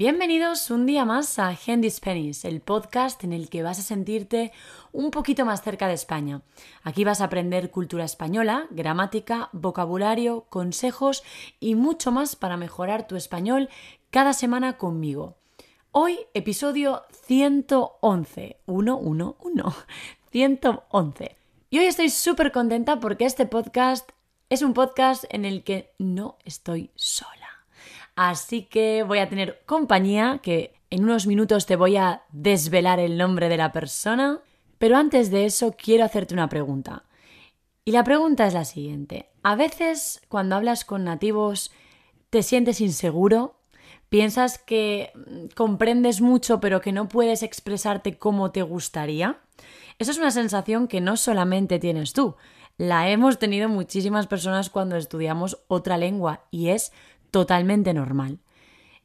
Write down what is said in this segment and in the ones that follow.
Bienvenidos un día más a Handy Spanish, el podcast en el que vas a sentirte un poquito más cerca de España. Aquí vas a aprender cultura española, gramática, vocabulario, consejos y mucho más para mejorar tu español cada semana conmigo. Hoy episodio 111, 111, 111. Y hoy estoy súper contenta porque este podcast es un podcast en el que no estoy sola. Así que voy a tener compañía, que en unos minutos te voy a desvelar el nombre de la persona. Pero antes de eso quiero hacerte una pregunta. Y la pregunta es la siguiente. A veces cuando hablas con nativos te sientes inseguro, piensas que mm, comprendes mucho pero que no puedes expresarte como te gustaría. Esa es una sensación que no solamente tienes tú, la hemos tenido muchísimas personas cuando estudiamos otra lengua y es totalmente normal.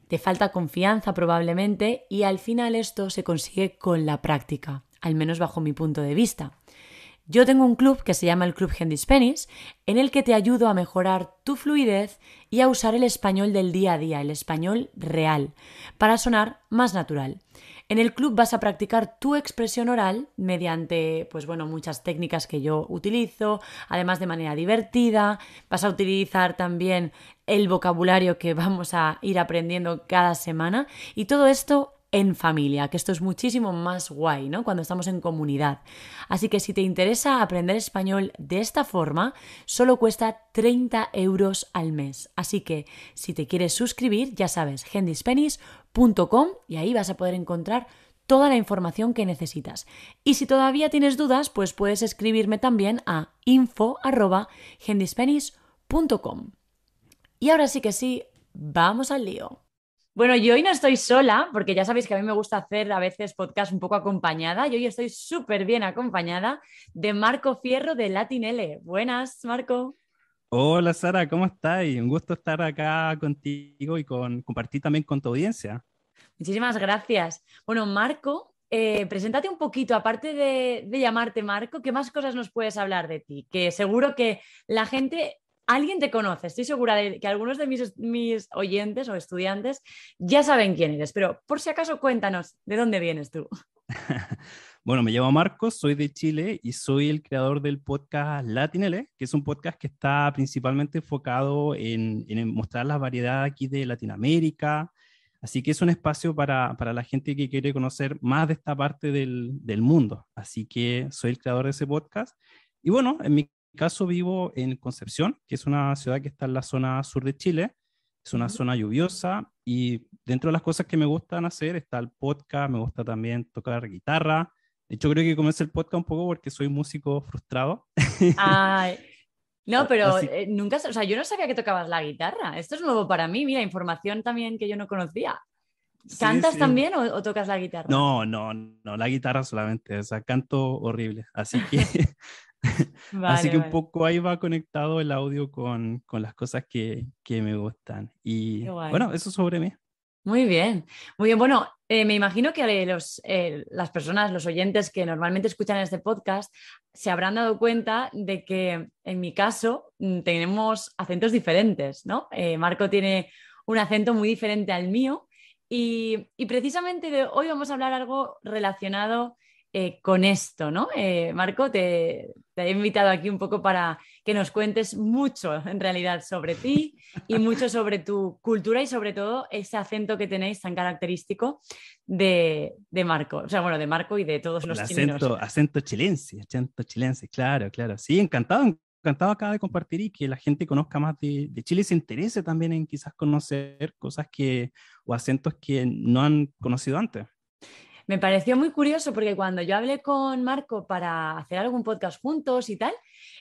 Te falta confianza probablemente y al final esto se consigue con la práctica, al menos bajo mi punto de vista. Yo tengo un club que se llama el Club Gendis Penis, en el que te ayudo a mejorar tu fluidez y a usar el español del día a día, el español real, para sonar más natural. En el club vas a practicar tu expresión oral mediante, pues bueno, muchas técnicas que yo utilizo, además de manera divertida. Vas a utilizar también el vocabulario que vamos a ir aprendiendo cada semana y todo esto en familia, que esto es muchísimo más guay, ¿no? Cuando estamos en comunidad. Así que si te interesa aprender español de esta forma, solo cuesta 30 euros al mes. Así que si te quieres suscribir, ya sabes, gendispenis.com y ahí vas a poder encontrar toda la información que necesitas. Y si todavía tienes dudas, pues puedes escribirme también a info.hendispenis.com. Y ahora sí que sí, vamos al lío. Bueno, yo hoy no estoy sola, porque ya sabéis que a mí me gusta hacer a veces podcast un poco acompañada. Y hoy estoy súper bien acompañada de Marco Fierro de Latin L. Buenas, Marco. Hola, Sara, ¿cómo estáis? Un gusto estar acá contigo y con, compartir también con tu audiencia. Muchísimas gracias. Bueno, Marco, eh, preséntate un poquito, aparte de llamarte Marco, ¿qué más cosas nos puedes hablar de ti? Que seguro que la gente alguien te conoce. Estoy segura de que algunos de mis, mis oyentes o estudiantes ya saben quién eres, pero por si acaso cuéntanos, ¿de dónde vienes tú? Bueno, me llamo Marcos, soy de Chile y soy el creador del podcast Latinele, que es un podcast que está principalmente enfocado en, mostrar la variedad aquí de Latinoamérica. Así que es un espacio para, la gente que quiere conocer más de esta parte del, del, mundo. Así que soy el creador de ese podcast. Y bueno, en mi caso vivo en Concepción, que es una ciudad que está en la zona sur de Chile. Es una zona lluviosa y dentro de las cosas que me gustan hacer está el podcast, me gusta también tocar guitarra. De hecho, creo que comencé el podcast un poco porque soy músico frustrado. no, pero eh, nunca, o sea, yo no sabía que tocabas la guitarra. Esto es nuevo para mí, mira, información también que yo no conocía. ¿Cantas también o, tocas la guitarra? No, no, no, la guitarra solamente, o sea, canto horrible. Así que Así que un poco ahí va conectado el audio con, las cosas que, me gustan. Y bueno, eso sobre mí. Muy bien, muy bien. Bueno, eh, me imagino que los, eh, las personas, los oyentes que normalmente escuchan este podcast, se habrán dado cuenta de que en mi caso mm, tenemos acentos diferentes, ¿no? Eh, Marco tiene un acento muy diferente al mío y, y precisamente de hoy vamos a hablar algo relacionado eh, con esto, ¿no? Eh, Marco, te, he invitado aquí un poco para que nos cuentes mucho en realidad sobre ti y mucho sobre tu cultura y sobre todo ese acento que tenéis tan característico de, Marco, o sea, bueno, de Marco y de todos los acento, chilenos. Acento chilense, acento chilense, claro, claro. Sí, encantado, encantado acá de compartir y que la gente conozca más de, Chile se interese también en quizás conocer cosas que o acentos que no han conocido antes me pareció muy curioso porque cuando yo hablé con Marco para hacer algún podcast juntos y tal,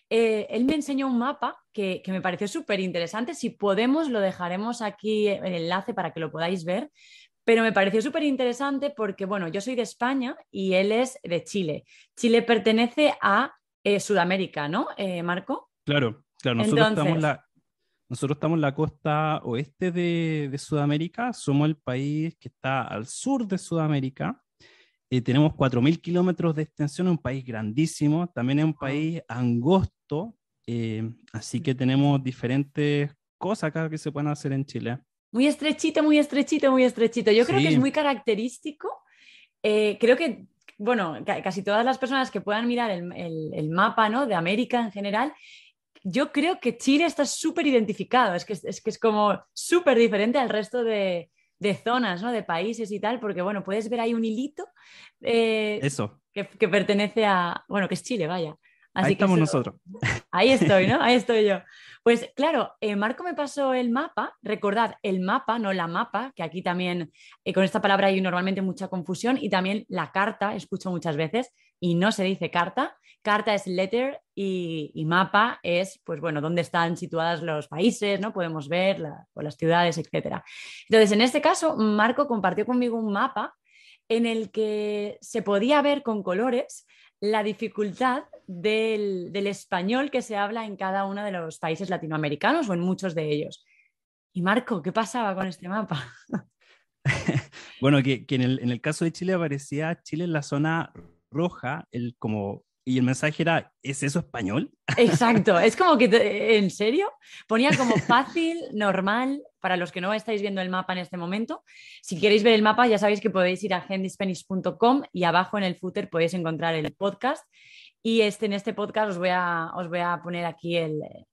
eh, él me enseñó un mapa que, me pareció súper interesante. Si podemos, lo dejaremos aquí el enlace para que lo podáis ver. Pero me pareció súper interesante porque, bueno, yo soy de España y él es de Chile. Chile pertenece a eh, Sudamérica, ¿no, eh, Marco? Claro, claro. Nosotros, estamos nosotros estamos en la costa oeste de Sudamérica, somos el país que está al sur de Sudamérica tenemos 4.000 kilómetros de extensión, un país grandísimo, también es un ah. país angosto, eh, así que tenemos diferentes cosas acá que se pueden hacer en Chile. Muy estrechito, muy estrechito, muy estrechito. Yo creo que es muy característico. Eh, creo que, bueno, casi todas las personas que puedan mirar el, mapa ¿no? de América en general, yo creo que Chile está súper identificado, es que es, que es como súper diferente al resto de, de zonas, ¿no? De países y tal, porque bueno, puedes ver ahí un hilito. Eh, que, pertenece a, bueno, que es Chile, vaya. Así ahí estamos nosotros. Ahí estoy, ¿no? Ahí estoy yo. Pues claro, eh, Marco me pasó el mapa, recordad, el mapa, no la mapa, que aquí también eh, con esta palabra hay normalmente mucha confusión, y también la carta, escucho muchas veces, y no se dice carta. Carta es letter y, mapa es, pues bueno, dónde están situadas los países, ¿no? Podemos ver las ciudades, etc. Entonces, en este caso, Marco compartió conmigo un mapa en el que se podía ver con colores la dificultad del, español que se habla en cada uno de los países latinoamericanos o en muchos de ellos. Y Marco, ¿qué pasaba con este mapa? bueno, que, en, el, en, el, caso de Chile aparecía Chile en la zona roja, el como y el mensaje era, ¿es eso español? Exacto, es como que, ¿en serio? Ponía como fácil, normal, para los que no estáis viendo el mapa en este momento. Si queréis ver el mapa, ya sabéis que podéis ir a gendispanish.com y abajo en el footer podéis encontrar el podcast. Y este, en este podcast os voy a, os voy a poner aquí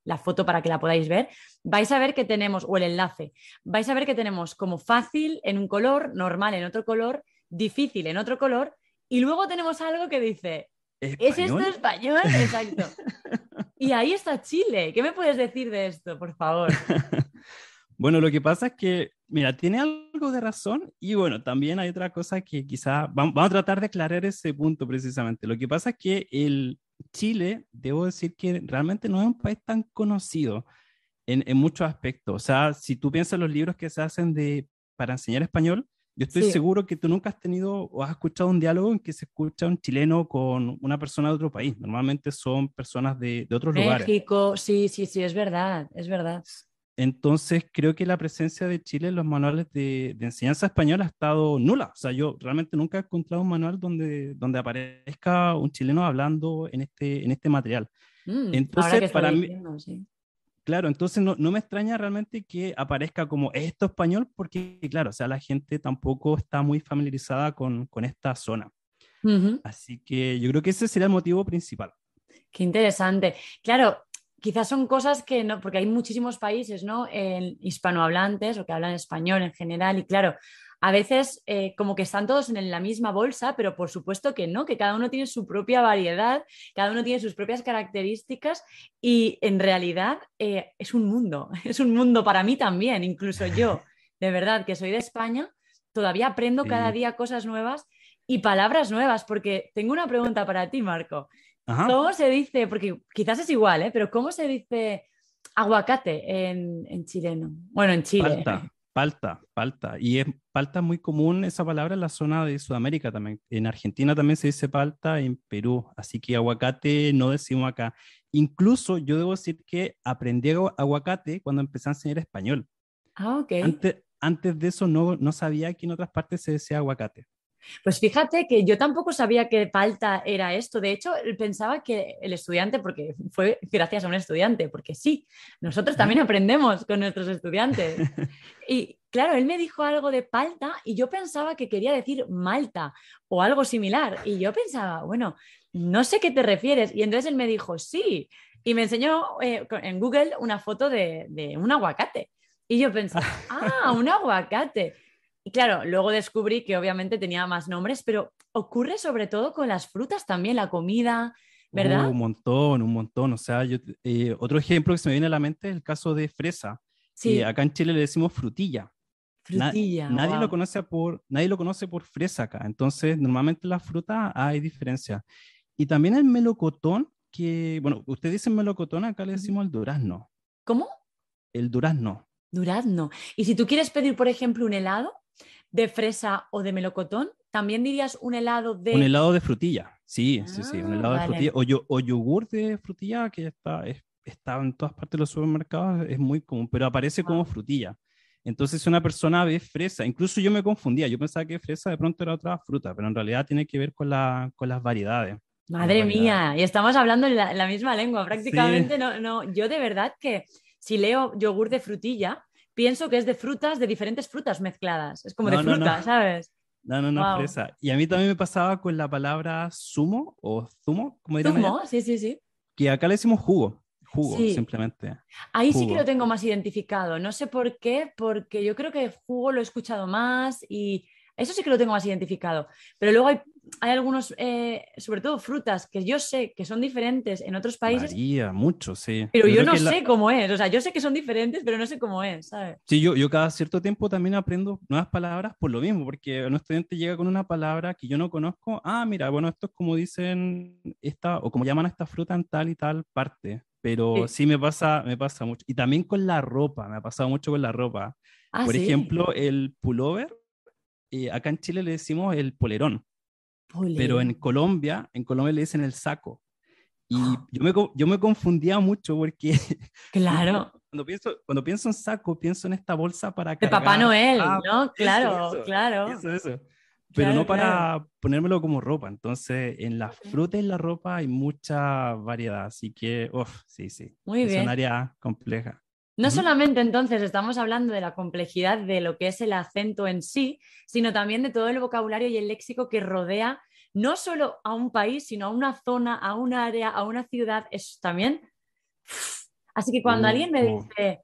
la foto para que la podáis ver. Vais a ver que tenemos, o el enlace, vais a ver que tenemos como fácil en un color, normal en otro color, difícil en otro color y luego tenemos algo que dice, ¿Es esto español? Exacto. y ahí está Chile. ¿Qué me puedes decir de esto, por favor? bueno, lo que pasa es que, mira, tiene algo de razón y bueno, también hay otra cosa que quizá vamos, a tratar de aclarar ese punto precisamente. Lo que pasa es que el Chile, debo decir que realmente no es un país tan conocido en, muchos aspectos. O sea, si tú piensas en los libros que se hacen de, para enseñar español, yo estoy seguro que tú nunca has tenido o has escuchado un diálogo en que se escucha un chileno con una persona de otro país. Normalmente son personas de, de otros lugares. México, sí, sí, sí, es verdad, es verdad. Entonces, creo que la presencia de Chile en los manuales de, de, enseñanza española ha estado nula. O sea, yo realmente nunca he encontrado un manual donde, donde aparezca un chileno hablando en este, en este material. Mm, entonces, para mí, Claro, entonces no, no, me extraña realmente que aparezca como esto español, porque claro, o sea, la gente tampoco está muy familiarizada con, con esta zona. Así que yo creo que ese sería el motivo principal. Qué interesante. Claro, quizás son cosas que no, porque hay muchísimos países, ¿no? hispanohablantes o que hablan español en general, y claro, a veces eh, como que están todos en la misma bolsa, pero por supuesto que no, que cada uno tiene su propia variedad, cada uno tiene sus propias características y en realidad eh, es un mundo, es un mundo para mí también, incluso yo, de verdad, que soy de España, todavía aprendo cada día cosas nuevas y palabras nuevas, porque tengo una pregunta para ti, Marco. ¿Cómo se dice, porque quizás es igual, ¿eh? pero cómo se dice aguacate en, chileno? Bueno, en Chile. Palta, palta. Y es palta muy común esa palabra en la zona de Sudamérica también. En Argentina también se dice palta, en Perú. Así que aguacate no decimos acá. Incluso yo debo decir que aprendí aguacate cuando empecé a enseñar español. Ah, ok. Antes, de eso no, no sabía que en otras partes se decía aguacate. Pues fíjate que yo tampoco sabía qué palta era esto. De hecho, pensaba que el estudiante, porque fue gracias a un estudiante, porque sí, nosotros también aprendemos con nuestros estudiantes. Y claro, él me dijo algo de palta y yo pensaba que quería decir Malta o algo similar. Y yo pensaba, bueno, no sé qué te refieres. Y entonces él me dijo, sí. Y me enseñó eh, en Google una foto de, de un aguacate. Y yo pensaba, ah, un aguacate. Y claro, luego descubrí que obviamente tenía más nombres, pero ocurre sobre todo con las frutas también, la comida, ¿verdad? Uh, un montón, un montón. O sea, eh, otro ejemplo que se me viene a la mente es el caso de fresa. Sí. acá en Chile le decimos frutilla. Frutilla. nadie, lo conoce por, nadie lo conoce por fresa acá. Entonces, normalmente la fruta hay diferencia. Y también el melocotón, que, bueno, ustedes dicen melocotón, acá le decimos el durazno. ¿Cómo? El durazno. Durazno. Y si tú quieres pedir, por ejemplo, un helado, de fresa o de melocotón? ¿También dirías un helado de...? Un helado de frutilla, sí, sí, sí, un ah, helado de frutilla. O, yogur de frutilla, que está, está en todas partes de los supermercados, es muy común, pero aparece como frutilla. Entonces una persona ve fresa, incluso yo me confundía, yo pensaba que fresa de pronto era otra fruta, pero en realidad tiene que ver con, las variedades. Madre mía, y estamos hablando en la, misma lengua prácticamente. No, no, yo de verdad que si leo yogur de frutilla, pienso que es de frutas, de diferentes frutas mezcladas. Es como de fruta, ¿sabes? No, no, no, fresa. Y a mí también me pasaba con la palabra zumo o zumo, como diríamos? Zumo, sí, sí, sí. Que acá le decimos jugo, jugo, simplemente. Ahí sí que lo tengo más identificado. No sé por qué, porque yo creo que jugo lo he escuchado más y eso sí que lo tengo más identificado. Pero luego hay, hay algunos, eh, sobre todo frutas, que yo sé que son diferentes en otros países. Varía mucho, sí. Pero yo, no sé cómo es. O sea, yo sé que son diferentes, pero no sé cómo es, ¿sabes? Sí, yo, yo cada cierto tiempo también aprendo nuevas palabras por lo mismo, porque un estudiante llega con una palabra que yo no conozco. Ah, mira, bueno, esto es como dicen esta, o como llaman a esta fruta en tal y tal parte. Pero sí. me, pasa, me pasa mucho. Y también con la ropa, me ha pasado mucho con la ropa. Ah, por ejemplo, el pullover eh, acá en Chile le decimos el polerón, pero en Colombia, en Colombia le dicen el saco. Y yo, me, confundía mucho porque... Claro. cuando pienso, cuando pienso en saco, pienso en esta bolsa para... De Papá Noel, ah, ¿no? Claro, claro. Pero no para ponérmelo como ropa. Entonces, en la fruta y en la ropa hay mucha variedad. Así que, uff, sí, sí. Muy bien. Es un área compleja. No solamente entonces estamos hablando de la complejidad de lo que es el acento en sí, sino también de todo el vocabulario y el léxico que rodea no solo a un país, sino a una zona, a un área, a una ciudad, eso también. Así que cuando alguien me dice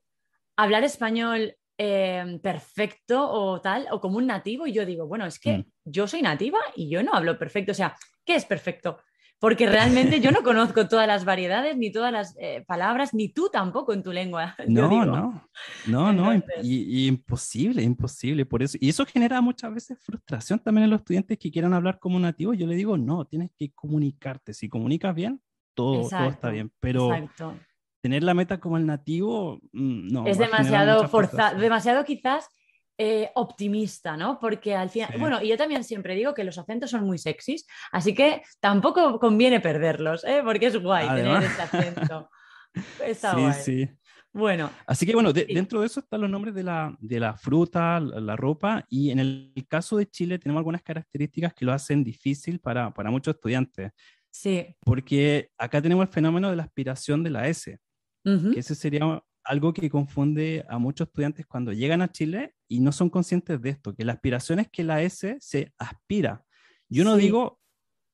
hablar español eh, perfecto o tal, o como un nativo, y yo digo, bueno, es que mm. yo soy nativa y yo no hablo perfecto. O sea, ¿qué es perfecto? porque realmente yo no conozco todas las variedades, ni todas las eh, palabras, ni tú tampoco en tu lengua. No, no, no, no, imposible, imposible. Por eso, y eso genera muchas veces frustración también en los estudiantes que quieran hablar como nativo. Yo le digo, no, tienes que comunicarte. Si comunicas bien, todo, está bien. Pero tener la meta como el nativo, mm, no. Es demasiado forzado, demasiado quizás eh, optimista, ¿no? Porque al final, bueno, y yo también siempre digo que los acentos son muy sexys, así que tampoco conviene perderlos, ¿eh? Porque es guay tener ese acento. Está sí, sí. Bueno. Así que bueno, dentro de eso están los nombres de la, fruta, la, ropa, y en el, caso de Chile tenemos algunas características que lo hacen difícil para, muchos estudiantes. Sí. Porque acá tenemos el fenómeno de la aspiración de la S, que ese sería algo que confunde a muchos estudiantes cuando llegan a Chile y no son conscientes de esto, que la aspiración es que la S se aspira. Yo no digo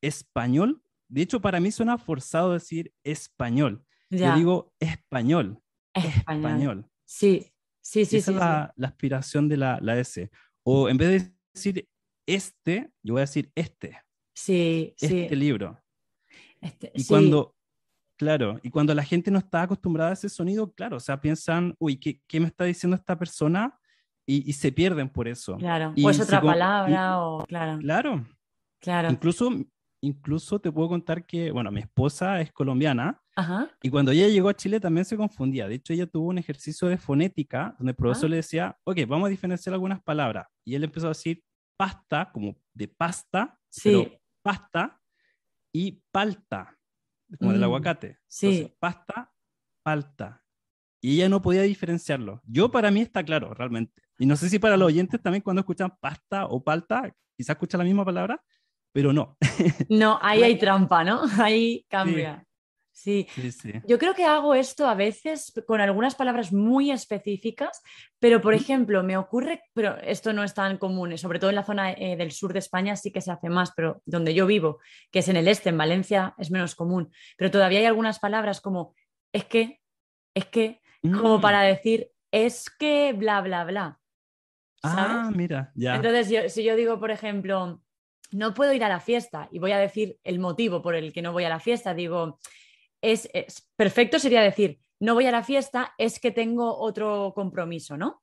español, de hecho para mí suena forzado decir español. Yo digo español. Español. Sí, sí, sí. Esa es la, la, aspiración de la, la, S. O en vez de decir este, yo voy a decir este. Sí, este libro. Este, y cuando Claro, y cuando la gente no está acostumbrada a ese sonido, claro, o sea, piensan, uy, ¿qué, me está diciendo esta persona? Y, se pierden por eso. Claro, o es otra palabra, o claro. Claro. Claro. Incluso, incluso te puedo contar que, bueno, mi esposa es colombiana y cuando ella llegó a Chile también se confundía. De hecho, ella tuvo un ejercicio de fonética donde el profesor ah. le decía, ok, vamos a diferenciar algunas palabras. Y él empezó a decir pasta, como de pasta, pero pasta y palta como del mm. aguacate. Sí. pasta, palta. Y ella no podía diferenciarlo. Yo para mí está claro, realmente. Y no sé si para los oyentes también cuando escuchan pasta o palta, quizás escuchan la misma palabra, pero no. No, ahí hay trampa, ¿no? Ahí cambia. Sí. yo creo que hago esto a veces con algunas palabras muy específicas, pero por ejemplo, me ocurre, pero esto no es tan común, eh, sobre todo en la zona eh, del sur de España sí que se hace más, pero donde yo vivo, que es en el este, en Valencia, es menos común, pero todavía hay algunas palabras como es que, es que, como mm. para decir es que, bla, bla, bla. Ah, mira, ya. Entonces, si yo digo, por ejemplo, no puedo ir a la fiesta y voy a decir el motivo por el que no voy a la fiesta, digo, es, perfecto sería decir, no voy a la fiesta, es que tengo otro compromiso, ¿no?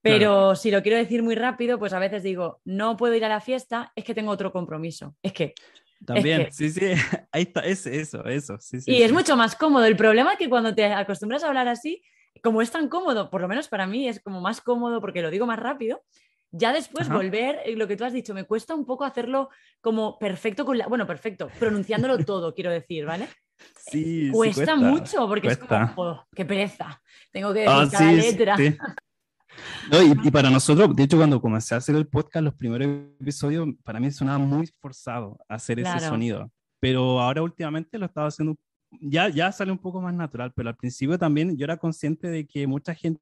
Pero si lo quiero decir muy rápido, pues a veces digo, no puedo ir a la fiesta, es que tengo otro compromiso. Es que. También, es sí, sí, ahí está, eso, eso. Sí, sí, y es mucho más cómodo. El problema es que cuando te acostumbras a hablar así, como es tan cómodo, por lo menos para mí es como más cómodo porque lo digo más rápido, ya después volver, eh, lo que tú has dicho, me cuesta un poco hacerlo como perfecto con la, bueno, perfecto, pronunciándolo todo, quiero decir, ¿vale? Sí, cuesta, mucho porque es como, oh, qué pereza, tengo que ah, dedicar letra. y, para nosotros, de hecho, cuando comencé a hacer el podcast, los primeros episodios, para mí sonaba muy forzado hacer ese sonido. Pero ahora últimamente lo estaba haciendo, ya, ya sale un poco más natural, pero al principio también yo era consciente de que mucha gente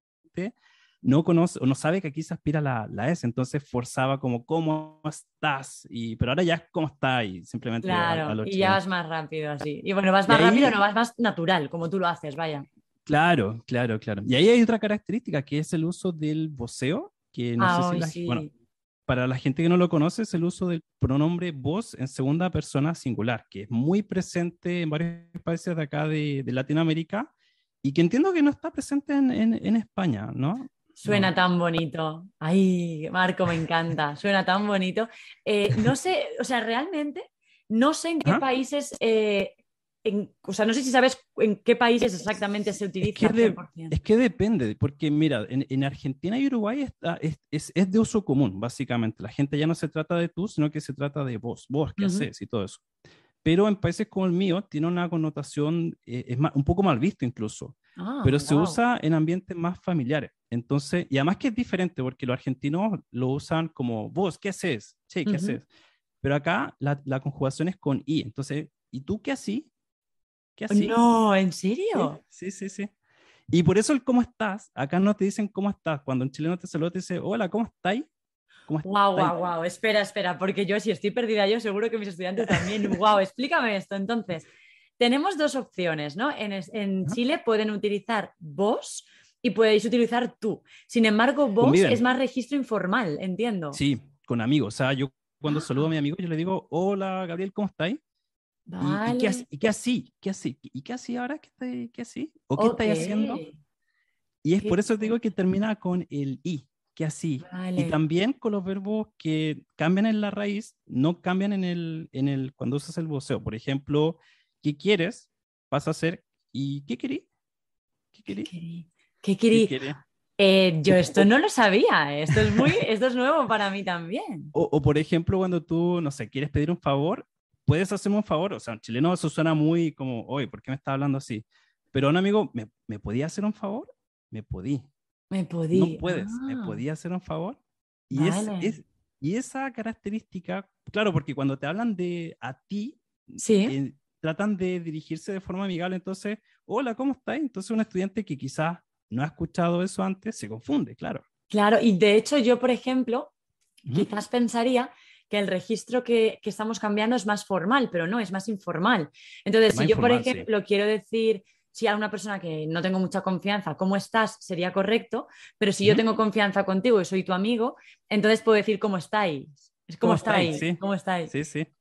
no conoce o no sabe que aquí se aspira la, la S, entonces forzaba como, ¿cómo estás? Y, pero ahora ya es ¿cómo está? Y simplemente... Claro, y ya vas más rápido así. Y bueno, vas más rápido, no vas más natural, como tú lo haces, vaya. Claro, claro, claro. Y ahí hay otra característica que es el uso del voceo, que no ah, sé si bueno, para la gente que no lo conoce es el uso del pronombre vos en segunda persona singular, que es muy presente en varios países de acá de, Latinoamérica y que entiendo que no está presente en, en España, ¿no? Suena tan bonito. Ay, Marco, me encanta. Suena tan bonito. Eh, no sé, o sea, realmente no sé en qué países, eh, en, o sea, no sé si sabes en qué países exactamente se utiliza. Es que, es que depende, porque mira, en, Argentina y Uruguay está, es, es, de uso común, básicamente. La gente ya no se trata de tú, sino que se trata de vos, vos, qué haces y todo eso. Pero en países como el mío tiene una connotación, eh, es un poco mal visto incluso. Ah, pero se usa en ambientes más familiares. Entonces, y además que es diferente porque los argentinos lo usan como vos, ¿qué haces? Che, ¿qué haces? Pero acá la, conjugación es con i. Entonces, ¿y tú qué así? ¿Qué así? No, ¿en serio? Sí, sí, sí, Y por eso el cómo estás, acá no te dicen cómo estás. Cuando un chileno te saluda, te dice, hola, ¿cómo estáis? ¿Cómo wow, guau, wow, wow. Espera, espera, porque yo si estoy perdida, yo seguro que mis estudiantes también. wow, explícame esto entonces. Tenemos dos opciones, ¿no? En, Chile pueden utilizar vos y podéis utilizar tú. Sin embargo, vos es más registro informal, entiendo. Sí, con amigos. O sea, yo cuando ah. saludo a mi amigo, yo le digo, hola Gabriel, ¿cómo estáis? Vale. ¿Y, qué, así? ¿Qué así? ¿Qué ¿Y qué así ahora? ¿Qué, qué así? ¿O qué estáis haciendo? Y es por eso que digo que termina con el i, que así. Y también con los verbos que cambian en la raíz, no cambian en el, en el cuando usas el voceo. Por ejemplo, qué quieres, vas a hacer y qué querí. ¿Qué querí? ¿Qué querí? Eh, yo esto no lo sabía, esto es, muy, esto es nuevo para mí también. O, por ejemplo, cuando tú, no sé, quieres pedir un favor, puedes hacerme un favor, o sea, en chileno eso suena muy como, hoy. ¿por qué me está hablando así? Pero un amigo, ¿me, ¿me podía hacer un favor? Me podí. Me podí. No puedes, ¿me ah. podía hacer un favor? Y, es, y esa característica, claro, porque cuando te hablan de a ti, ¿Sí? Eh, tratan de dirigirse de forma amigable, entonces, hola, ¿cómo estáis? Entonces un estudiante que quizás no ha escuchado eso antes se confunde, claro. Claro, y de hecho yo, por ejemplo, quizás pensaría que el registro que, que, estamos cambiando es más formal, pero no, es más informal. Entonces, si yo, por ejemplo, quiero decir si a una persona que no tengo mucha confianza, ¿cómo estás? Sería correcto, pero si yo tengo confianza contigo y soy tu amigo, entonces puedo decir cómo estáis. ¿Cómo estáis, ¿Cómo estáis?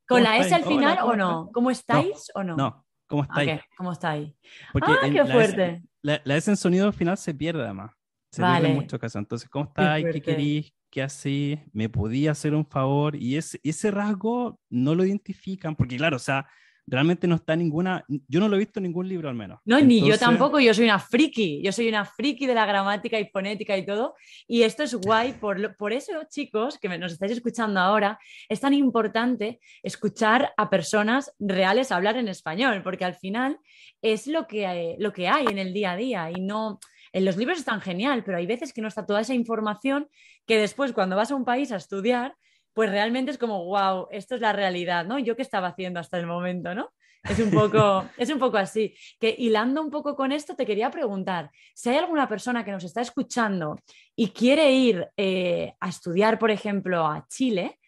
¿Con la S al final o no? ¿Cómo estáis o no? No, ¿cómo estáis? ¿Cómo estáis? Porque ah, qué fuerte. La S, en sonido al final se pierde además. Se vale. pierde en muchos casos. Entonces, ¿cómo estáis? ¿Qué, queréis? ¿Qué hacéis? ¿Me podía hacer un favor? Y ese rasgo no lo identifican porque, claro, o sea, realmente no está ninguna, yo no lo he visto en ningún libro al menos. No, ni yo tampoco, yo soy una friki, yo soy una friki de la gramática y fonética y todo, y esto es guay, por, eso chicos que nos estáis escuchando ahora, es tan importante escuchar a personas reales hablar en español, porque al final es lo que, hay, eh, lo que hay en el día a día y no... En los libros están genial, pero hay veces que no está toda esa información que después cuando vas a un país a estudiar pues realmente es como, wow, esto es la realidad, ¿no? Yo qué estaba haciendo hasta el momento, ¿no? Es un poco, es un poco así. Que hilando un poco con esto, te quería preguntar, si hay alguna persona que nos está escuchando y quiere ir eh, a estudiar, por ejemplo, a Chile,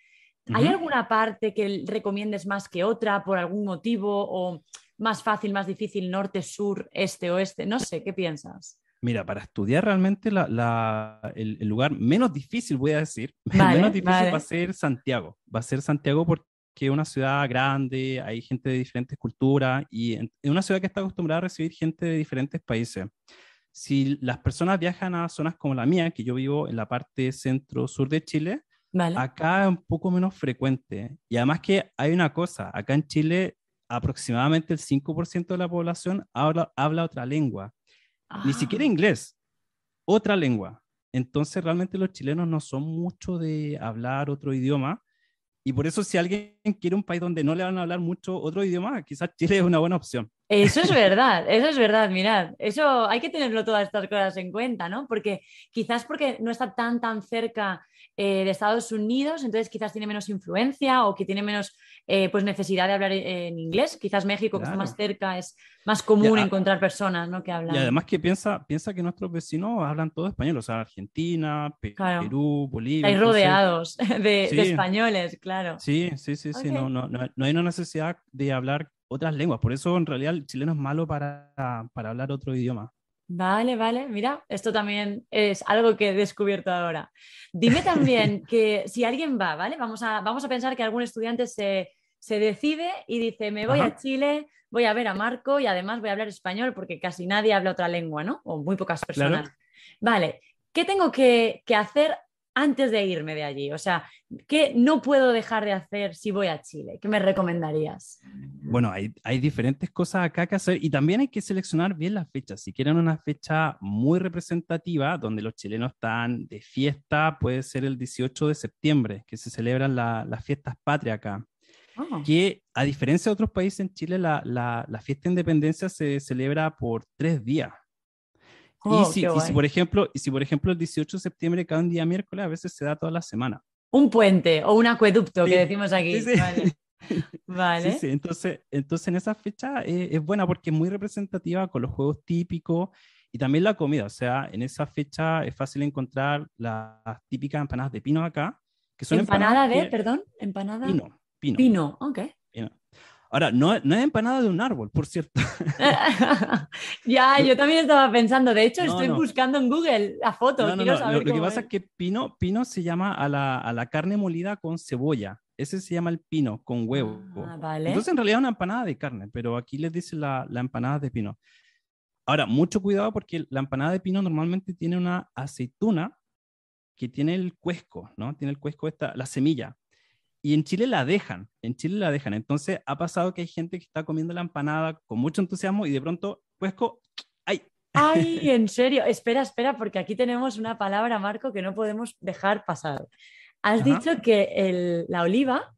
¿hay alguna parte que recomiendes más que otra por algún motivo o más fácil, más difícil, norte, sur, este, oeste? No sé, ¿qué piensas? Mira, para estudiar realmente la, el, lugar menos difícil, voy a decir, menos difícil va a ser Santiago. Va a ser Santiago porque es una ciudad grande, hay gente de diferentes culturas y es una ciudad que está acostumbrada a recibir gente de diferentes países. Si las personas viajan a zonas como la mía, que yo vivo en la parte centro-sur de Chile, acá es un poco menos frecuente. Y además que hay una cosa, acá en Chile aproximadamente el 5% de la población habla, habla otra lengua. Ni ah. siquiera inglés, otra lengua. Entonces realmente los chilenos no son mucho de hablar otro idioma. Y por eso si alguien quiere un país donde no le van a hablar mucho otro idioma, quizás Chile es una buena opción. Eso es verdad, eso es verdad, mirad, eso hay que tenerlo todas estas cosas en cuenta, ¿no? Porque quizás porque no está tan tan cerca eh, de Estados Unidos, entonces quizás tiene menos influencia o que tiene menos eh, pues necesidad de hablar eh, en inglés. Quizás México, que está más cerca, es más común ah, encontrar personas ¿no? que hablan. Y además que piensa, piensa que nuestros vecinos hablan todo español, o sea, Argentina, Perú, Bolivia. Hay rodeados de, españoles, claro. Sí, sí, sí, sí. No, no, hay una necesidad de hablar otras lenguas. Por eso en realidad el chileno es malo para, hablar otro idioma. Vale, vale. Mira, esto también es algo que he descubierto ahora. Dime también que si alguien va, ¿vale? Vamos a, vamos a pensar que algún estudiante se, decide y dice, me voy a Chile, voy a ver a Marco y además voy a hablar español porque casi nadie habla otra lengua, ¿no? O muy pocas personas. Vale, ¿qué tengo que, que hacer antes de irme de allí? O sea, ¿qué no puedo dejar de hacer si voy a Chile? ¿Qué me recomendarías? Bueno, hay, diferentes cosas acá que hacer y también hay que seleccionar bien las fechas. Si quieren una fecha muy representativa, donde los chilenos están de fiesta, puede ser el 18 de septiembre, que se celebran las fiestas patriacas. acá. Ah. Que a diferencia de otros países en Chile, la, la fiesta de independencia se celebra por tres días Oh, y, si, por ejemplo, y si, por ejemplo, el 18 de septiembre cada un día miércoles, a veces se da toda la semana. Un puente o un acueducto que decimos aquí. Sí, sí. Vale. Entonces, entonces, en esa fecha eh, es buena porque es muy representativa con los juegos típicos y también la comida. O sea, en esa fecha es fácil encontrar las típicas empanadas de pino acá. Que son empanada empanadas de, perdón, empanada. de pino. Pino, ok. Ahora, no, es empanada de un árbol, por cierto. ya, yo también estaba pensando. De hecho, estoy buscando en Google la foto. saber lo, lo, que pasa es, que pino, pino se llama a la, carne molida con cebolla. Ese se llama el pino con huevo. Ah, vale. Entonces, en realidad es una empanada de carne, pero aquí les dice la, la, empanada de pino. Ahora, mucho cuidado porque la empanada de pino normalmente tiene una aceituna que tiene el cuesco, ¿no? Tiene el cuesco, esta, la semilla. Y en Chile la dejan, en Chile la dejan. Entonces ha pasado que hay gente que está comiendo la empanada con mucho entusiasmo y de pronto, Cuesco, ¡ay! ¡Ay, en serio! Espera, espera, porque aquí tenemos una palabra, Marco, que no podemos dejar pasar. Has dicho que la oliva,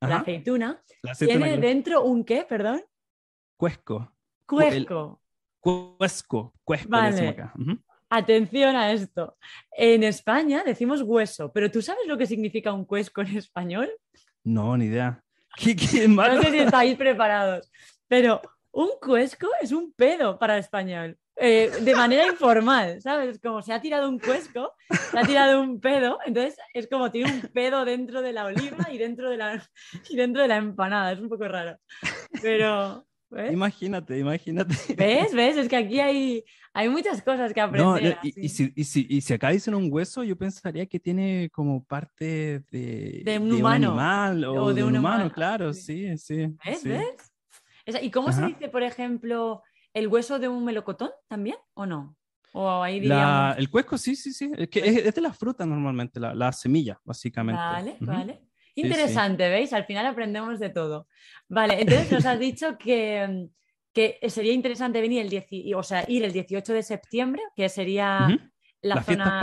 la aceituna, tiene dentro un qué, perdón? Cuesco. Cuesco. Cuesco, cuesco. Vale. Acá. Atención a esto. En España decimos hueso, pero ¿tú sabes lo que significa un cuesco en español? No, ni idea. no sé si estáis preparados, pero un cuesco es un pedo para español. Eh, de manera informal, ¿sabes? Como se ha tirado un cuesco, se ha tirado un pedo, entonces es como tiene un pedo dentro de la oliva y dentro de la, y dentro de la empanada, es un poco raro. Pero, Imagínate, imagínate. ¿Ves? ¿Ves? Es que aquí hay, hay muchas cosas que aprender. No, y, si, y, si, y, si, acá dicen un hueso, yo pensaría que tiene como parte de, de un, humano. animal o, de, un, humano, claro, sí, sí. ¿Ves? ¿Y cómo se dice, por ejemplo, el hueso de un melocotón también o no? O ahí el cuesco, sí, sí, sí. Es, que es, de las frutas normalmente, la, semilla, básicamente. Vale, vale. Interesante, ¿veis? Al final aprendemos de todo. Vale, entonces nos has dicho que, sería interesante venir el o sea, ir el 18 de septiembre, que sería la, fiesta claro, más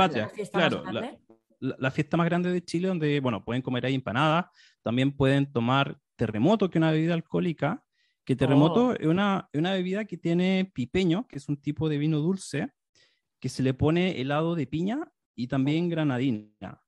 grande. La, fiesta más grande de Chile, donde, bueno, pueden comer ahí empanadas, también pueden tomar terremoto, que es una bebida alcohólica, que terremoto oh. es una, una bebida que tiene pipeño, que es un tipo de vino dulce, que se le pone helado de piña y también granadina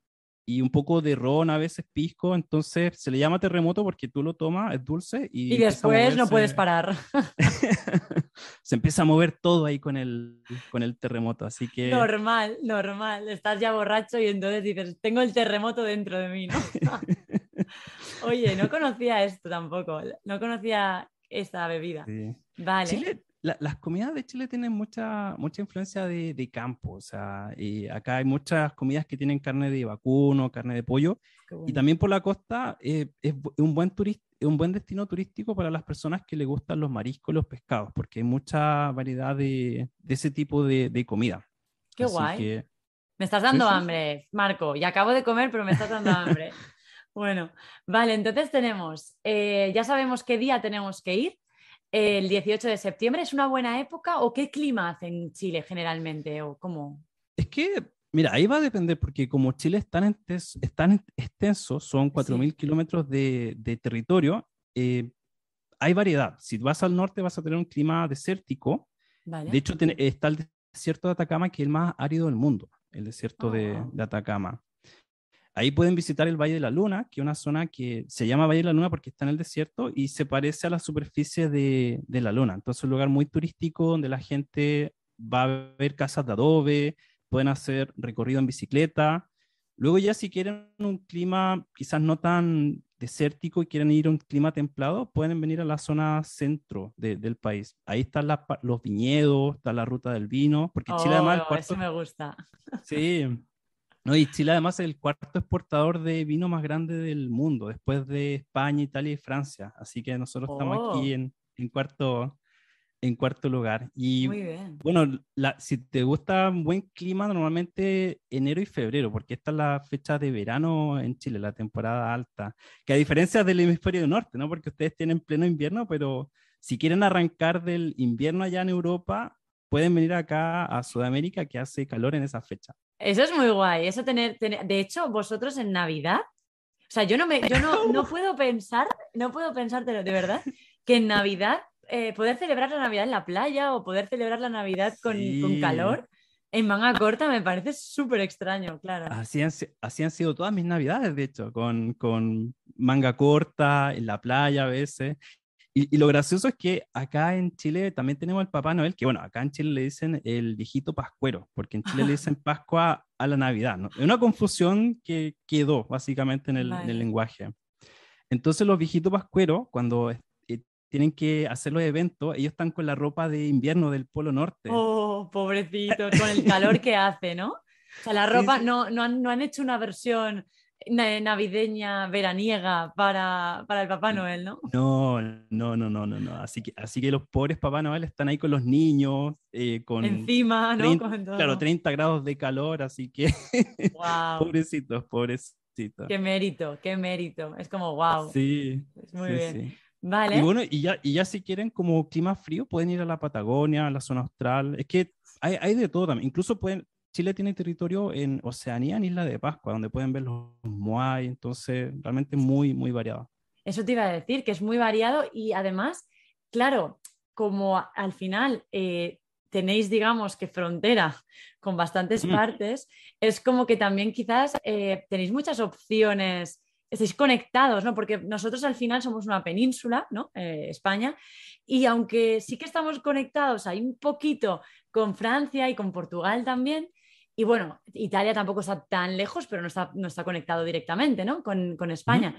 y un poco de ron, a veces pisco, entonces se le llama terremoto porque tú lo tomas, es dulce y... Y después no puedes parar. se empieza a mover todo ahí con el, con el terremoto, así que... Normal, normal, estás ya borracho y entonces dices, tengo el terremoto dentro de mí, ¿no? Oye, no conocía esto tampoco, no conocía esta bebida. Sí. Vale las comidas de Chile tienen mucha, mucha influencia de, de campo, y eh, acá hay muchas comidas que tienen carne de vacuno, carne de pollo, y también por la costa eh, es un buen, un buen destino turístico para las personas que les gustan los mariscos los pescados, porque hay mucha variedad de, de ese tipo de, comida. Qué guay. Me estás dando hambre, Marco, y acabo de comer, pero me estás dando hambre. bueno, vale, entonces tenemos, eh, ya sabemos qué día tenemos que ir, el 18 de septiembre. ¿Es una buena época o qué clima hace en Chile generalmente o cómo? Es que, mira, ahí va a depender porque como Chile es tan, extenso, tan extenso son 4.000 kilómetros de, de, territorio, eh, hay variedad. Si vas al norte vas a tener un clima desértico. De hecho, está el desierto de Atacama, que es el más árido del mundo, el desierto de, ah. de Atacama. Ahí pueden visitar el Valle de la Luna, que es una zona que se llama Valle de la Luna porque está en el desierto y se parece a la superficie de, la Luna. Entonces es un lugar muy turístico donde la gente va a ver casas de adobe, pueden hacer recorrido en bicicleta. Luego ya si quieren un clima quizás no tan desértico y quieren ir a un clima templado, pueden venir a la zona centro del país. Ahí están los viñedos, está la ruta del vino, porque oh, Chile además... Oh, eso me gusta. Sí, no, y Chile además es el cuarto exportador de vino más grande del mundo, después de España, Italia y Francia. Así que nosotros estamos aquí oh. en, cuarto, lugar. Y Muy bien. bueno, si te gusta buen clima, normalmente enero y febrero, porque esta es la fecha de verano en Chile, la temporada alta. Que a diferencia del hemisferio norte, ¿no? Porque ustedes tienen pleno invierno, pero si quieren arrancar del invierno allá en Europa, pueden venir acá a Sudamérica, que hace calor en esa fecha. Eso es muy guay. Eso tener, De hecho, vosotros en Navidad, o sea, yo no me, yo no, puedo pensar, no puedo pensártelo de verdad, que en Navidad, eh, poder celebrar la Navidad en la playa o poder celebrar la Navidad con, calor. En manga corta me parece súper extraño, claro. Así han, así han, sido todas mis navidades, de hecho, con, con manga corta, en la playa a veces. Y, lo gracioso es que acá en Chile también tenemos al Papá Noel, que bueno, acá en Chile le dicen el viejito pascuero, porque en Chile le dicen Pascua a la Navidad, ¿no? Una confusión que quedó básicamente en el, lenguaje. Entonces los viejitos pascueros, cuando eh, tienen que hacer los eventos, ellos están con la ropa de invierno del Polo Norte. Oh, pobrecito, con el calor que hace, ¿no? O sea, la ropa No, no, han, no han hecho una versión navideña, veraniega para, el Papá Noel, ¿no? No, no, no, no, no, no. Así que, así que los pobres Papá Noel están ahí con los niños, eh, con... Encima, ¿no? Claro, 30 grados de calor, así que... pobrecitos, pobrecitos. Qué mérito, qué mérito. Es como, wow. Sí. Muy bien. Vale. Y bueno, y ya, y ya si quieren como clima frío, pueden ir a la Patagonia, a la zona austral. Es que hay, hay de todo también. Incluso pueden, Chile tiene territorio en Oceanía, en Isla de Pascua, donde pueden ver los Moai, entonces realmente muy, muy variado. Eso te iba a decir, que es muy variado y además, claro, como al final eh, tenéis, digamos, que frontera con bastantes mm. partes, es como que también quizás eh, tenéis muchas opciones estáis conectados, ¿no? Porque nosotros al final somos una península, ¿no? Eh, España, y aunque sí que estamos conectados ahí un poquito con Francia y con Portugal también, y bueno, Italia tampoco está tan lejos, pero no está, no está conectado directamente ¿no? con, España.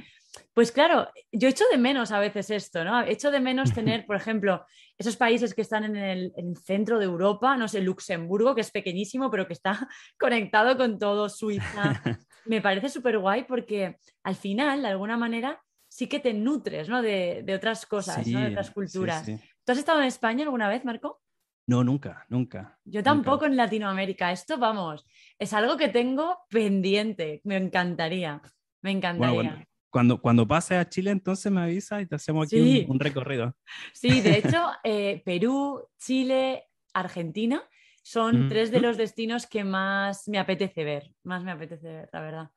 Pues claro, yo echo de menos a veces esto, ¿no? Echo de menos tener, por ejemplo, esos países que están en el, centro de Europa, no sé, Luxemburgo, que es pequeñísimo, pero que está conectado con todo, Suiza. Me parece súper guay porque al final, de alguna manera, sí que te nutres ¿no? de, otras cosas, de otras culturas. ¿Tú has estado en España alguna vez, Marco? No, nunca, nunca. Yo tampoco en Latinoamérica. Esto, vamos, es algo que tengo pendiente. Me encantaría. Me encantaría. cuando, cuando pases a Chile, entonces me avisas y te hacemos aquí un, recorrido. Sí, de hecho, eh, Perú, Chile, Argentina son tres de los destinos que más me apetece ver. Más me apetece ver, la verdad.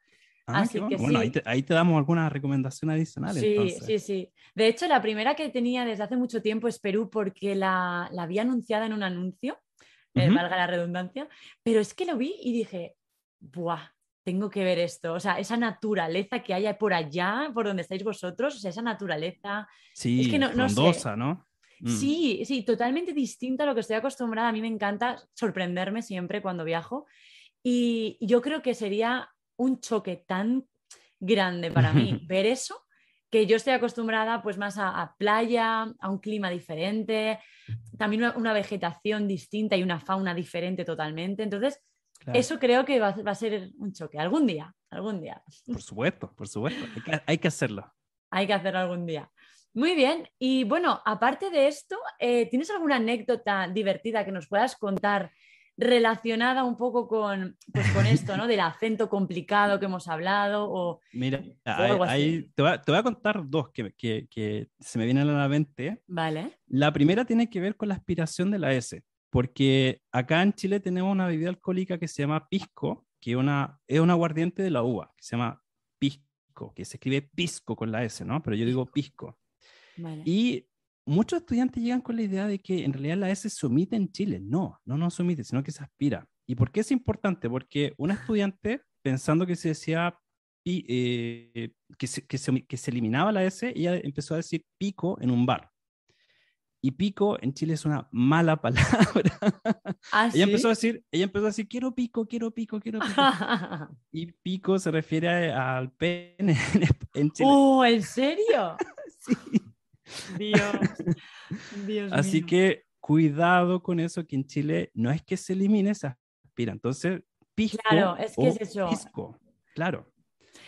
Ah, Así bueno. ahí, te, damos alguna recomendación adicional, Sí, sí, sí. De hecho, la primera que tenía desde hace mucho tiempo es Perú porque la, la había anunciada en un anuncio, eh, valga la redundancia, pero es que lo vi y dije, ¡buah! Tengo que ver esto, o sea, esa naturaleza que hay por allá, por donde estáis vosotros, o sea, esa naturaleza. Sí, es no, ¿no? Mm. Sí, sí, totalmente distinta a lo que estoy acostumbrada. A mí me encanta sorprenderme siempre cuando viajo. Y yo creo que sería un choque tan grande para mí ver eso que yo estoy acostumbrada pues más a, playa, a un clima diferente, también una, vegetación distinta y una fauna diferente totalmente. Entonces, eso creo que va, a ser un choque. Algún día, algún día. Por supuesto, por supuesto. Hay que, hacerlo. Hay que hacerlo algún día. Muy bien. Y bueno, aparte de esto, eh, ¿tienes alguna anécdota divertida que nos puedas contar relacionada un poco con, pues con esto, ¿no? Del acento complicado que hemos hablado o... Mira, te, voy a, contar dos que, que, se me vienen a la mente. Vale. La primera tiene que ver con la aspiración de la S, porque acá en Chile tenemos una bebida alcohólica que se llama pisco, que una, es un aguardiente de la uva, que se llama pisco, que se escribe pisco con la S, ¿no? Pero yo digo pisco. Vale. Y muchos estudiantes llegan con la idea de que en realidad la S se omite en Chile. No, no, no se omite, sino que se aspira. ¿Y por qué es importante? Porque un estudiante, pensando que se decía eh, que, se, que, eliminaba la S, ella empezó a decir pico en un bar. Y pico en Chile es una mala palabra. ¿Ah, ella, empezó a decir, ella empezó a decir, quiero pico, quiero pico, quiero pico. y pico se refiere al pene en Chile. ¡Oh, ¿en serio? sí. Dios, Así que cuidado con eso, que en Chile no es que se elimine esa aspira. Entonces, pisco. Claro, es que es eso. claro.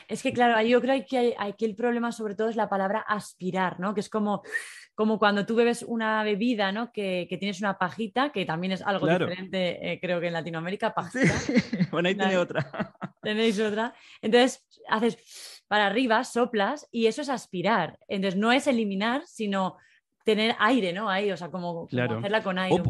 Es que, claro, yo creo que aquí el problema sobre todo es la palabra aspirar, ¿no? Que es como, como cuando tú bebes una bebida, ¿no? Que, tienes una pajita, que también es algo diferente, eh, creo que en Latinoamérica, pajita. Bueno, ahí tiene otra tenéis otra. Entonces haces para arriba, soplas y eso es aspirar. Entonces no es eliminar, sino tener aire, ¿no? Ahí, o sea, como, hacerla con aire.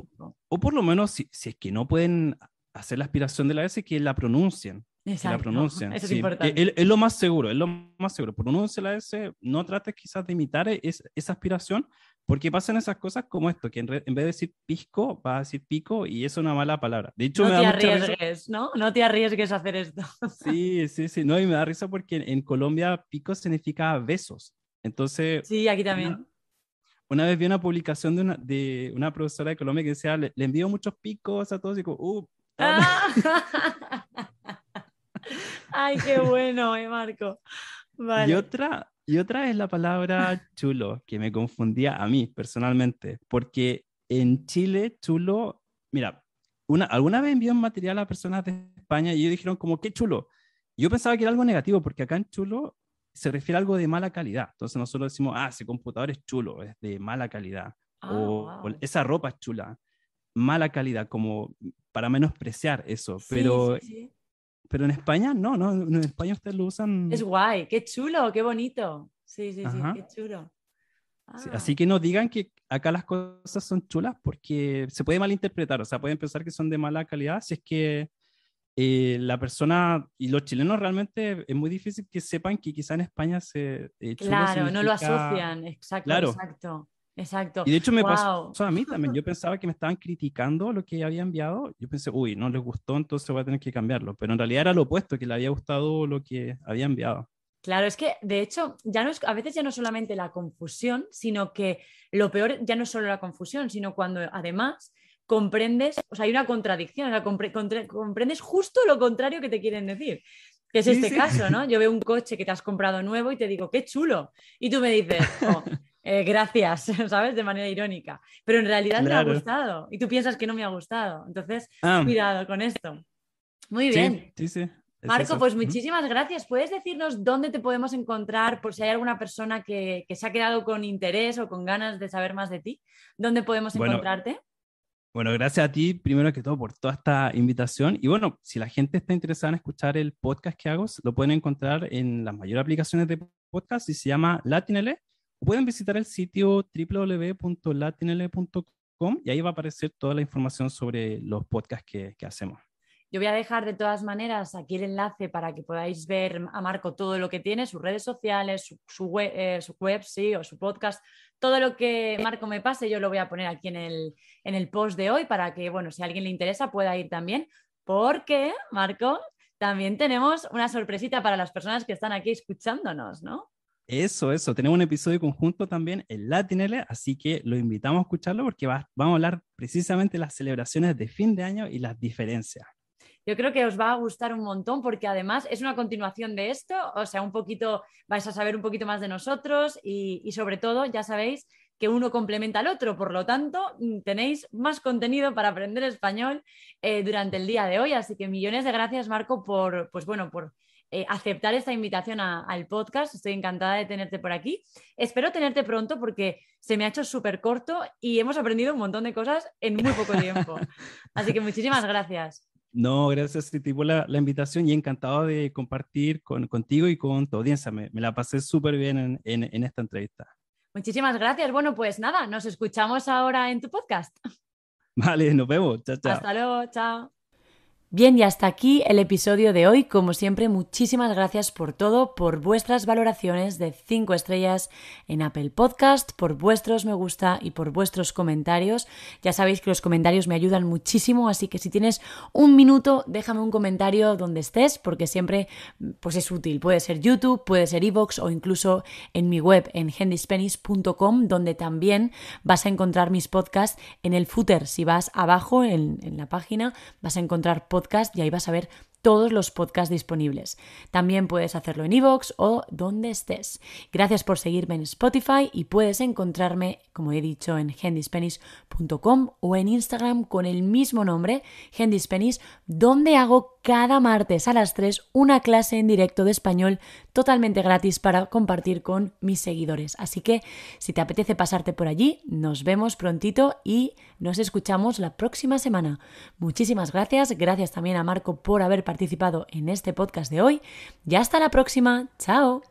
O, por lo menos, si, es que no pueden hacer la aspiración de la S, que la pronuncien. Exacto. la pronuncian. es importante. Es, lo más seguro, es lo más seguro. Pronuncia la S, no trates quizás de imitar esa aspiración, porque pasan esas cosas como esto, que en, vez de decir pisco, va a decir pico y es una mala palabra. no te arriesgues, ¿no? No te arriesgues a hacer esto. Sí, sí, sí, no, y me da risa porque en, Colombia pico significa besos. Entonces... Sí, aquí también. Una, vez vi una publicación de una, de una profesora de Colombia que decía, le, envío muchos picos a todos y digo, uh, ah. Ay, qué bueno, eh, Marco. Vale. Y otra, y otra es la palabra chulo, que me confundía a mí personalmente, porque en Chile, chulo, mira, una, alguna vez envió un material a personas de España y ellos dijeron como, qué chulo. Yo pensaba que era algo negativo, porque acá en chulo se refiere a algo de mala calidad. Entonces nosotros decimos, ah, ese computador es chulo, es de mala calidad. o, ah, esa ropa es chula, mala calidad, como para menospreciar eso. Pero sí, pero en España no, no, en España ustedes lo usan. Es guay, qué chulo, qué bonito. Sí, sí, sí, qué chulo. Ah. así que no digan que acá las cosas son chulas porque se puede malinterpretar, o sea, pueden pensar que son de mala calidad si es que eh, la persona y los chilenos realmente es muy difícil que sepan que quizá en España se... Eh, claro, no lo asocian, exacto. exacto. Exacto. Y de hecho me pasó a mí también. Yo pensaba que me estaban criticando lo que había enviado. Yo pensé, uy, no les gustó, entonces voy a tener que cambiarlo. Pero en realidad era lo opuesto, que le había gustado lo que había enviado. Claro, es que de hecho ya no a veces ya no solamente la confusión, sino que lo peor ya no es solo la confusión, sino cuando además comprendes, o sea, hay una contradicción, o sea, comprendes justo lo contrario que te quieren decir. Que es este caso, ¿no? Yo veo un coche que te has comprado nuevo y te digo, qué chulo. Y tú me dices, oh, eh, gracias, ¿sabes? De manera irónica. Pero en realidad me ha gustado y tú piensas que no me ha gustado. Entonces, ah. cuidado con esto. Muy bien. Sí, sí, Marco, pues muchísimas gracias. ¿Puedes decirnos dónde te podemos encontrar por si hay alguna persona que, se ha quedado con interés o con ganas de saber más de ti? ¿Dónde podemos encontrarte? Bueno, gracias a ti, primero que todo, por toda esta invitación. Y bueno, si la gente está interesada en escuchar el podcast que hago, lo pueden encontrar en las mayores aplicaciones de podcast y se llama Latinele pueden visitar el sitio www.latinl.com y ahí va a aparecer toda la información sobre los podcasts que, hacemos. Yo voy a dejar de todas maneras aquí el enlace para que podáis ver a Marco todo lo que tiene, sus redes sociales, eh, su, web, sí, o su podcast, todo lo que Marco me pase, yo lo voy a poner aquí en el, en el post de hoy para que, bueno, si a alguien le interesa pueda ir también, porque, Marco, también tenemos una sorpresita para las personas que están aquí escuchándonos, ¿no? Eso, eso. Tenemos un episodio conjunto también en Latinele, así que lo invitamos a escucharlo porque vamos a hablar precisamente de las celebraciones de fin de año y las diferencias. Yo creo que os va a gustar un montón porque además es una continuación de esto, o sea, un poquito vais a saber un poquito más de nosotros y, sobre todo, ya sabéis que uno complementa al otro, por lo tanto, mm, tenéis más contenido para aprender español eh, durante el día de hoy. Así que millones de gracias, Marco, por, pues bueno, por eh, aceptar esta invitación al podcast. Estoy encantada de tenerte por aquí. Espero tenerte pronto porque se me ha hecho súper corto y hemos aprendido un montón de cosas en muy poco tiempo. Así que muchísimas gracias. No, gracias a ti por la, invitación y encantado de compartir con, contigo y con tu audiencia. Me, la pasé súper bien en, en esta entrevista. Muchísimas gracias. Bueno, pues nada, nos escuchamos ahora en tu podcast. Vale, nos vemos. Chao, chao. Hasta luego, chao. Bien, y hasta aquí el episodio de hoy. Como siempre, muchísimas gracias por todo, por vuestras valoraciones de 5 estrellas en Apple Podcast, por vuestros me gusta y por vuestros comentarios. Ya sabéis que los comentarios me ayudan muchísimo, así que si tienes un minuto, déjame un comentario donde estés, porque siempre pues es útil. Puede ser YouTube, puede ser Evox o incluso en mi web en hendispenis.com, donde también vas a encontrar mis podcasts en el footer. Si vas abajo en, la página, vas a encontrar podcast y ahí vas a ver todos los podcasts disponibles. También puedes hacerlo en iVoox o donde estés. Gracias por seguirme en Spotify y puedes encontrarme, como he dicho, en hendispenish.com o en Instagram con el mismo nombre, hendispenny's donde hago cada martes a las 3 una clase en directo de español totalmente gratis para compartir con mis seguidores. Así que si te apetece pasarte por allí, nos vemos prontito y nos escuchamos la próxima semana. Muchísimas gracias, gracias también a Marco por haber participado en este podcast de hoy y hasta la próxima. Chao.